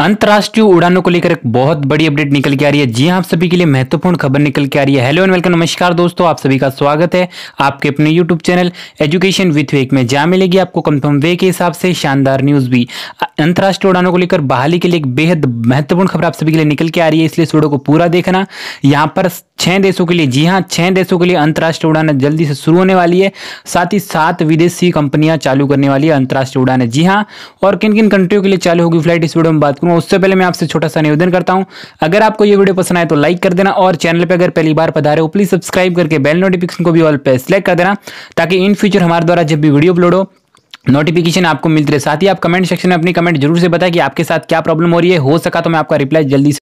अंतर्राष्ट्रीय उड़ानों को लेकर एक बहुत बड़ी अपडेट निकल के आ रही है जी हाँ, आप सभी के लिए महत्वपूर्ण खबर निकल के आ रही है हेलो एंड वेलकम नमस्कार दोस्तों आप सभी का स्वागत है आपके अपने यूट्यूब चैनल एजुकेशन विथ वेक में जहाँ मिलेगी आपको कंफर्म वे के हिसाब से शानदार न्यूज भी अंतर्राष्ट्रीय उड़ानों को लेकर बहाली के लिए एक बेहद महत्वपूर्ण खबर आप सभी के लिए निकल के आ रही है इसलिए वीडियो को पूरा देखना यहाँ पर छह देशों के लिए जी हाँ छह देशों के लिए अंतर्राष्ट्रीय उड़ान जल्दी से शुरू होने वाली है साथ ही सात विदेशी कंपनियां चालू करने वाली है अंतर्राष्ट्रीय उड़ान जी हाँ और किन किन कंट्रियों के लिए चालू होगी फ्लाइट इस वीडियो में बात करूँ करूँगा उससे पहले मैं आपसे छोटा सा निवेदन करता हूँ अगर आपको ये वीडियो पसंद आए तो लाइक कर देना और चैनल पर अगर पहली बार पधारे हो प्लीज़ सब्सक्राइब करके बेल नोटिफिकेशन को भी ऑल पे सेलेक्ट कर देना ताकि इन फ्यूचर हमारे द्वारा जब भी वीडियो अपलोड हो नोटिफिकेशन आपको मिलते रहे साथ ही आप कमेंट सेक्शन में अपनी कमेंट जरूर से बताएं कि आपके साथ क्या प्रॉब्लम हो रही है हो सका तो मैं आपका रिप्लाई जल्दी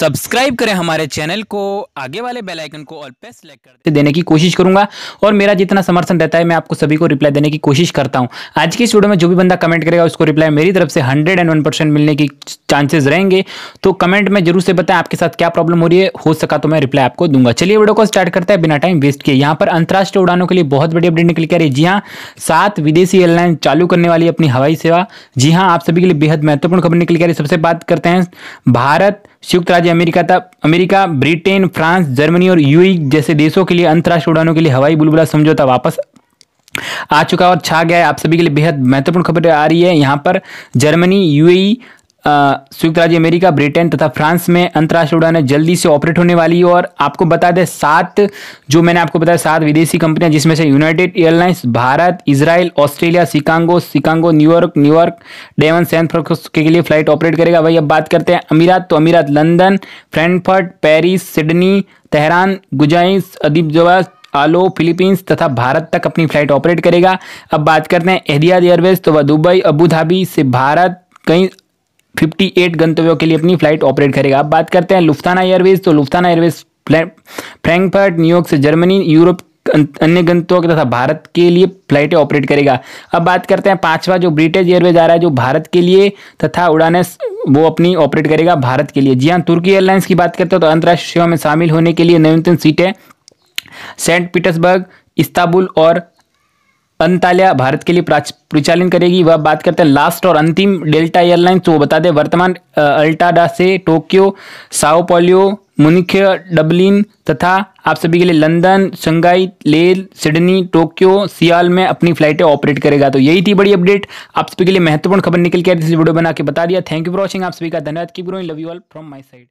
सब्सक्राइब करें हमारे चैनल को आगे वाले बेल आइकन को और प्रेस कर देने की कोशिश करूंगा और मेरा जितना समर्थन रहता है मैं आपको सभी को रिप्लाई देने की कोशिश करता हूं आज की इस वीडियो में जो भी बंदा कमेंट करेगा उसको रिप्लाई मेरी तरफ से हंड्रेड एंड वन परसेंट मिलने की चांसेस रहेंगे तो कमेंट में जरूर से बताएं आपके साथ क्या प्रॉब्लम हो रही है हो सका तो मैं रिप्लाई आपको दूंगा चलिए वीडियो को स्टार्ट करता है बिना टाइम वेस्ट किए यहाँ पर अंतर्राष्ट्रीय उड़ानों के लिए बहुत बड़ी अपडेट निकल के आ रही है जी हाँ सात विदेशी एयरलाइन चालू करने वाली अपनी हवाई सेवा जी हाँ आप सभी के लिए बेहद महत्वपूर्ण खबर निकल के आ रही है सबसे बात करते हैं भारत संयुक्त राज्य भी अमेरिका था अमेरिका ब्रिटेन फ्रांस जर्मनी और यूई जैसे देशों के लिए अंतर्राष्ट्रीय उड़ानों के लिए हवाई बुलबुला समझौता वापस आ चुका और छा गया है आप सभी के लिए बेहद महत्वपूर्ण खबर आ रही है यहाँ पर जर्मनी यूएई संयुक्त राज्य अमेरिका ब्रिटेन तथा फ्रांस में अंतर्राष्ट्रीय उड़ानें जल्दी से ऑपरेट होने वाली है और आपको बता दें सात जो मैंने आपको बताया सात विदेशी कंपनियां जिसमें से United Airlines Bharat Israel Australia Chicago Chicago New York New York डेवन सैन के लिए फ्लाइट ऑपरेट करेगा वही अब बात करते हैं अमीरात तो अमीरात London Frankfurt Paris Sydney Tehran गुजाइस अदीब जवाब आलो फिलीपींस तथा भारत तक अपनी फ्लाइट ऑपरेट करेगा अब बात करते हैं एहदियाद एयरवेज तो वह दुबई अबू धाबी से भारत कई 58 गंतव्यों के लिए अपनी फ्लाइट ऑपरेट करेगा अब बात करते हैं लुफ्ताना एयरवेज तो लुफ्ताना एयरवेज फ्रैंकफर्ट न्यूयॉर्क से जर्मनी यूरोप अं- अन्य गंतव्यों के तथा भारत के लिए फ्लाइटें ऑपरेट करेगा अब बात करते हैं पांचवा जो ब्रिटिश एयरवेज आ रहा है जो भारत के लिए तथा उड़ाने वो अपनी ऑपरेट करेगा भारत के लिए जी हाँ तुर्की एयरलाइंस की बात करते हैं तो अंतर्राष्ट्रीय सेवा में शामिल होने के लिए नवीनतम सीटें सेंट पीटर्सबर्ग इस्ताबुल और अंतालिया भारत के लिए परिचालन करेगी वह बात करते हैं लास्ट और अंतिम डेल्टा एयरलाइंस तो वो बता दें वर्तमान अल्टाडा से टोक्यो साओपोलियो मुनिख डबलिन तथा आप सभी के लिए London Shanghai Leh Sydney Tokyo Seoul में अपनी फ्लाइटें ऑपरेट करेगा तो यही थी बड़ी अपडेट आप सभी के लिए महत्वपूर्ण खबर निकल के आई वीडियो बना के बता दिया थैंक यू फॉर वॉचिंग आप सभी का धन्यवाद की growing love you all from my side